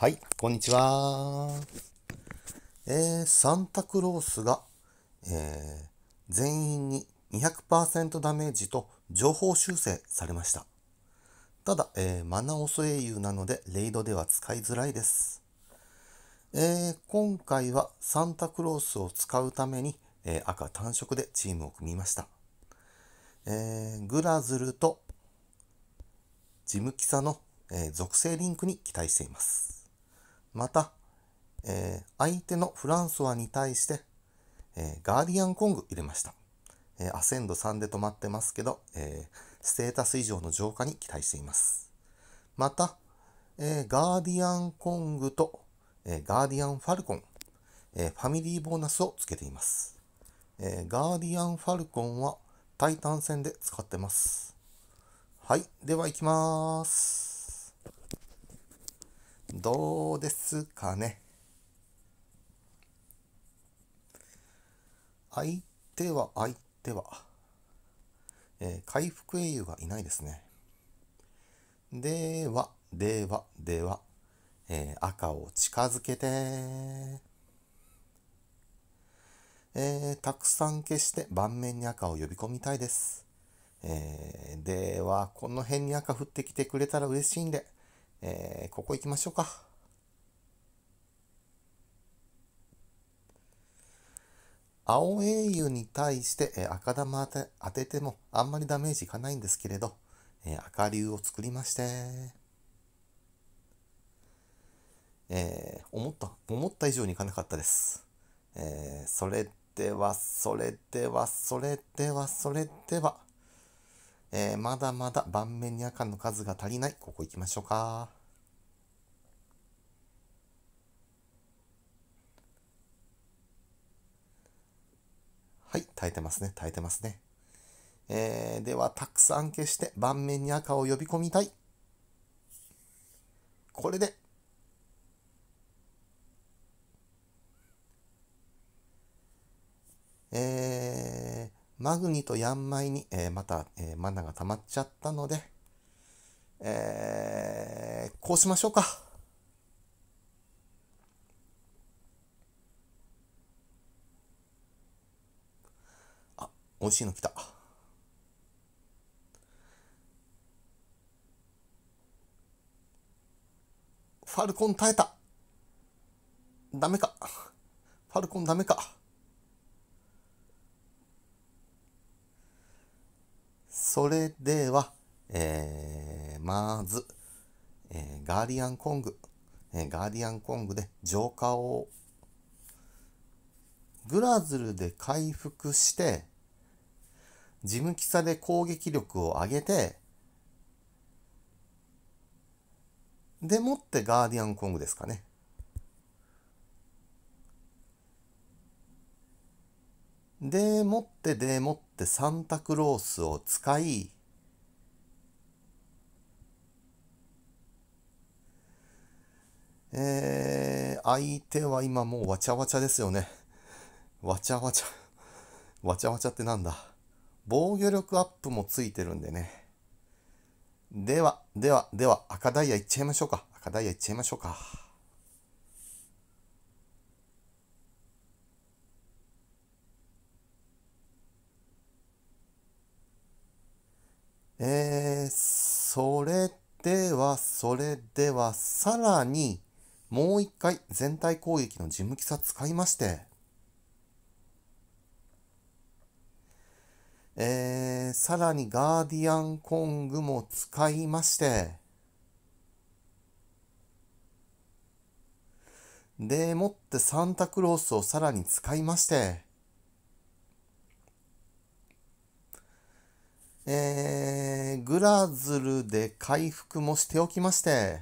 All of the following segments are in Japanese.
はい、こんにちは。えー、サンタクロースが、えー、全員に200%ダメージと情報修正されました。ただ、えー、マナオソ英雄なので、レイドでは使いづらいです。えー、今回はサンタクロースを使うために、えー、赤単色でチームを組みました。えー、グラズルとジムキサの、えー、属性リンクに期待しています。また、えー、相手のフランソワに対して、えー、ガーディアンコング入れました。えー、アセンド3で止まってますけど、えステータス以上の浄化に期待しています。また、えガーディアンコングと、えガーディアンファルコン、えファミリーボーナスをつけています。えガーディアンファルコンはタイタン戦で使ってます。はい、では行きます。どうですかね相手は相手は、えー、回復英雄がいないですね。では、では、では、えー、赤を近づけて、えー、たくさん消して盤面に赤を呼び込みたいです。えー、では、この辺に赤降ってきてくれたら嬉しいんで、えー、ここ行きましょうか。青英雄に対して、えー、赤玉当て当ててもあんまりダメージいかないんですけれど、えー、赤竜を作りまして、えー、思った、思った以上にいかなかったです。えー、それでは、それでは、それでは、それでは、えー、まだまだ盤面に赤の数が足りない。ここ行きましょうか。はい、耐えてますね、耐えてますね。えー、では、たくさん消して盤面に赤を呼び込みたい。これで、えーマグニとヤンマイに、えー、また、えー、マナが溜まっちゃったので、えー、こうしましょうか。あ、美味しいの来た。ファルコン耐えた。ダメか。ファルコンダメか。それでは、えー、まず、えー、ガーディアンコング、えー、ガーディアンコングで浄化を、グラズルで回復して、事務キサで攻撃力を上げて、でもってガーディアンコングですかね。でもってでもってサンタクロースを使いえー、相手は今もうわちゃわちゃですよね。わちゃわちゃ。わちゃわちゃってなんだ。防御力アップもついてるんでね。では、では、では、赤ダイヤいっちゃいましょうか。赤ダイヤいっちゃいましょうか。えー、それでは、それでは、さらに、もう一回全体攻撃の事務機さ使いまして、えー、さらにガーディアンコングも使いまして、でもってサンタクロースをさらに使いまして、えー、グラズルで回復もしておきまして、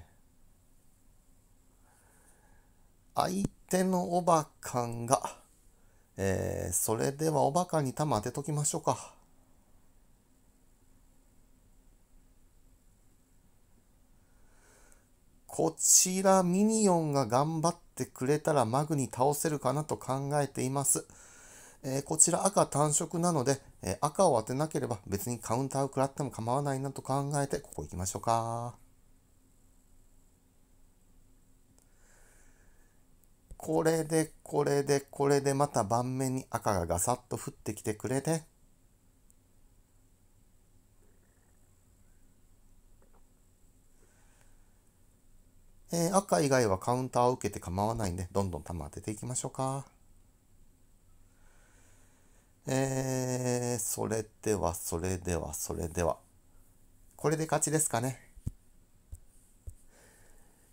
相手のおばかんが、えー、それではおばかんに弾当てときましょうか。こちらミニオンが頑張ってくれたらマグに倒せるかなと考えています。えー、こちら赤単色なので、えー、赤を当てなければ別にカウンターを食らっても構わないなと考えてここ行きましょうか。これでこれでこれでまた盤面に赤がガサッと降ってきてくれてえー、赤以外はカウンターを受けて構わないんでどんどん球当てていきましょうか。えー、それでは、それでは、それでは。これで勝ちですかね。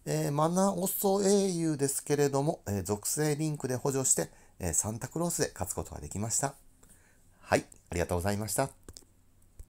えー、マナオソ英雄ですけれども、えー、属性リンクで補助して、えー、サンタクロースで勝つことができました。はい、ありがとうございました。